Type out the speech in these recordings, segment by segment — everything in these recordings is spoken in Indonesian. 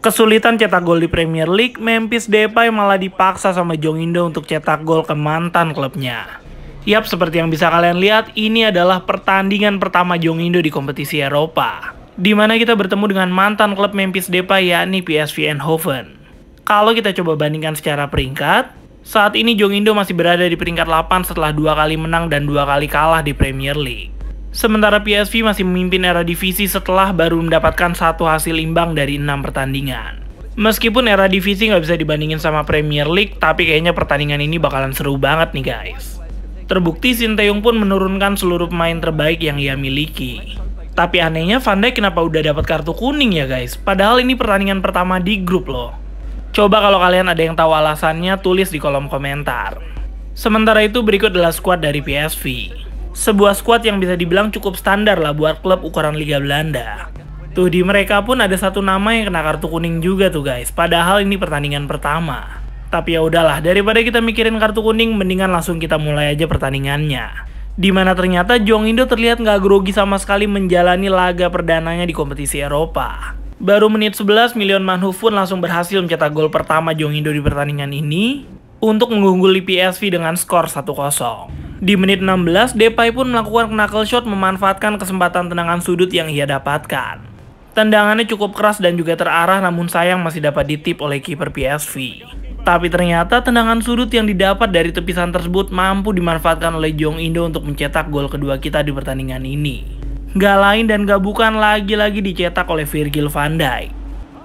Kesulitan cetak gol di Premier League, Memphis Depay malah dipaksa sama Jong Indo untuk cetak gol ke mantan klubnya. Yap, seperti yang bisa kalian lihat, ini adalah pertandingan pertama Jong Indo di kompetisi Eropa. Di mana kita bertemu dengan mantan klub Memphis Depay yakni PSV Eindhoven. Kalau kita coba bandingkan secara peringkat, saat ini Jong Indo masih berada di peringkat 8 setelah dua kali menang dan dua kali kalah di Premier League. Sementara PSV masih memimpin era divisi setelah baru mendapatkan satu hasil imbang dari enam pertandingan. Meskipun era divisi nggak bisa dibandingin sama Premier League, tapi kayaknya pertandingan ini bakalan seru banget nih guys. Terbukti Sinteyong pun menurunkan seluruh pemain terbaik yang ia miliki. Tapi anehnya Van Dijk kenapa udah dapat kartu kuning ya guys? Padahal ini pertandingan pertama di grup loh. Coba kalau kalian ada yang tahu alasannya, tulis di kolom komentar. Sementara itu berikut adalah skuad dari PSV sebuah skuad yang bisa dibilang cukup standar lah buat klub ukuran Liga Belanda. Tuh di mereka pun ada satu nama yang kena kartu kuning juga tuh guys, padahal ini pertandingan pertama. Tapi ya udahlah, daripada kita mikirin kartu kuning, mendingan langsung kita mulai aja pertandingannya. Dimana ternyata Jong Indo terlihat nggak grogi sama sekali menjalani laga perdananya di kompetisi Eropa. Baru menit 11, Milion Manhoof pun langsung berhasil mencetak gol pertama Jong Indo di pertandingan ini untuk mengungguli PSV dengan skor 1-0. Di menit 16, Depay pun melakukan knuckle shot memanfaatkan kesempatan tendangan sudut yang ia dapatkan. Tendangannya cukup keras dan juga terarah namun sayang masih dapat ditip oleh kiper PSV. Tapi ternyata tendangan sudut yang didapat dari tepisan tersebut mampu dimanfaatkan oleh Jong Indo untuk mencetak gol kedua kita di pertandingan ini. Gak lain dan gak bukan lagi-lagi dicetak oleh Virgil van Dijk.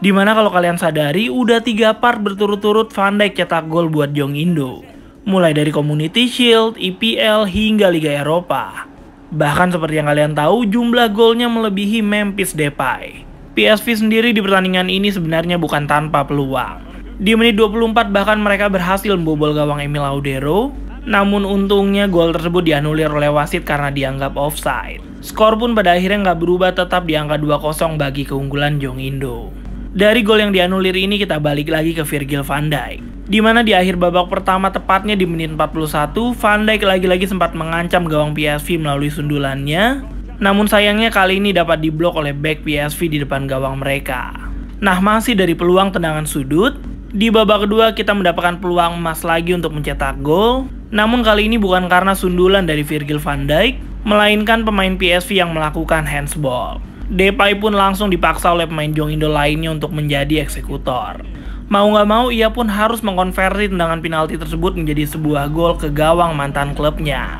Dimana kalau kalian sadari, udah tiga part berturut-turut Van Dijk cetak gol buat Jong Indo mulai dari Community Shield, EPL, hingga Liga Eropa. Bahkan seperti yang kalian tahu, jumlah golnya melebihi Memphis Depay. PSV sendiri di pertandingan ini sebenarnya bukan tanpa peluang. Di menit 24 bahkan mereka berhasil membobol gawang Emil Audero, namun untungnya gol tersebut dianulir oleh wasit karena dianggap offside. Skor pun pada akhirnya nggak berubah tetap di angka 2-0 bagi keunggulan Jong Indo. Dari gol yang dianulir ini kita balik lagi ke Virgil van Dijk di mana di akhir babak pertama tepatnya di menit 41, Van Dijk lagi-lagi sempat mengancam gawang PSV melalui sundulannya. Namun sayangnya kali ini dapat diblok oleh back PSV di depan gawang mereka. Nah, masih dari peluang tendangan sudut, di babak kedua kita mendapatkan peluang emas lagi untuk mencetak gol. Namun kali ini bukan karena sundulan dari Virgil van Dijk, melainkan pemain PSV yang melakukan handsball. Depay pun langsung dipaksa oleh pemain Jong Indo lainnya untuk menjadi eksekutor. Mau nggak mau ia pun harus mengkonversi tendangan penalti tersebut menjadi sebuah gol ke gawang mantan klubnya.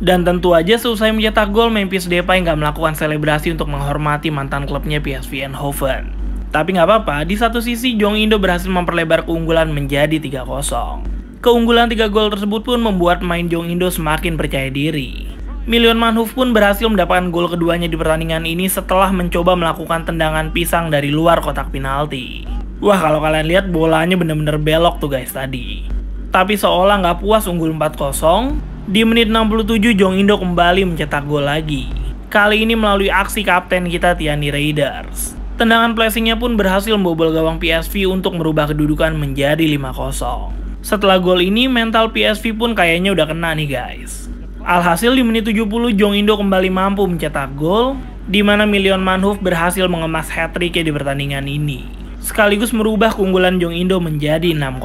Dan tentu aja seusai mencetak gol, Memphis Depay nggak melakukan selebrasi untuk menghormati mantan klubnya PSV Eindhoven. Tapi nggak apa-apa, di satu sisi Jong Indo berhasil memperlebar keunggulan menjadi 3-0. Keunggulan tiga gol tersebut pun membuat main Jong Indo semakin percaya diri. Milion Manhoof pun berhasil mendapatkan gol keduanya di pertandingan ini setelah mencoba melakukan tendangan pisang dari luar kotak penalti. Wah kalau kalian lihat bolanya bener-bener belok tuh guys tadi. Tapi seolah nggak puas unggul 4-0, di menit 67 Jong Indo kembali mencetak gol lagi. Kali ini melalui aksi kapten kita Tiani Raiders. Tendangan placingnya pun berhasil membobol gawang PSV untuk merubah kedudukan menjadi 5-0. Setelah gol ini, mental PSV pun kayaknya udah kena nih guys. Alhasil di menit 70, Jong Indo kembali mampu mencetak gol, di mana Milion Manhoof berhasil mengemas hat-tricknya di pertandingan ini sekaligus merubah keunggulan Jong Indo menjadi 6-0.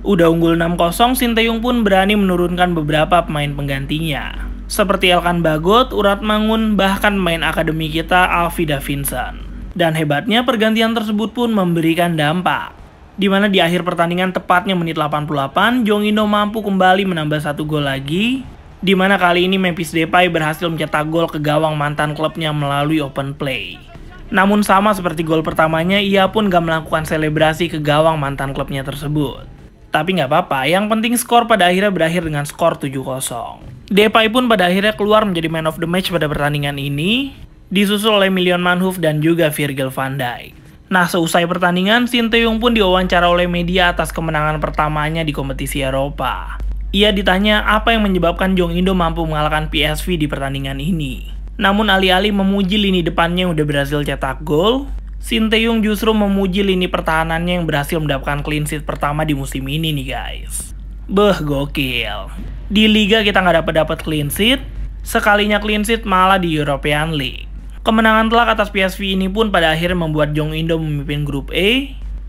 Udah unggul 6-0, Sinteyong pun berani menurunkan beberapa pemain penggantinya. Seperti Elkan Bagot, Urat Mangun, bahkan pemain akademi kita Alvida Vincent. Dan hebatnya pergantian tersebut pun memberikan dampak di mana di akhir pertandingan tepatnya menit 88, Jong Indo mampu kembali menambah satu gol lagi, di mana kali ini Memphis Depay berhasil mencetak gol ke gawang mantan klubnya melalui open play. Namun sama seperti gol pertamanya, ia pun gak melakukan selebrasi ke gawang mantan klubnya tersebut. Tapi nggak apa-apa, yang penting skor pada akhirnya berakhir dengan skor 7-0. Depay pun pada akhirnya keluar menjadi man of the match pada pertandingan ini, disusul oleh Milion Manhoof dan juga Virgil van Dijk. Nah, seusai pertandingan, Sinteyong pun diwawancara oleh media atas kemenangan pertamanya di kompetisi Eropa. Ia ditanya apa yang menyebabkan Jong Indo mampu mengalahkan PSV di pertandingan ini. Namun alih-alih memuji lini depannya yang udah berhasil cetak gol, Sinteyong justru memuji lini pertahanannya yang berhasil mendapatkan clean sheet pertama di musim ini nih guys. Beh gokil. Di liga kita nggak dapat dapat clean sheet, sekalinya clean sheet malah di European League. Kemenangan telak atas PSV ini pun pada akhir membuat Jong Indo memimpin grup A. E.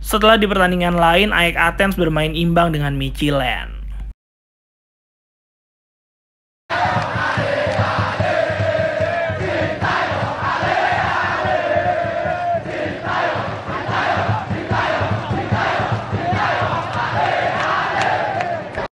Setelah di pertandingan lain, Ajax Athens bermain imbang dengan Michelin.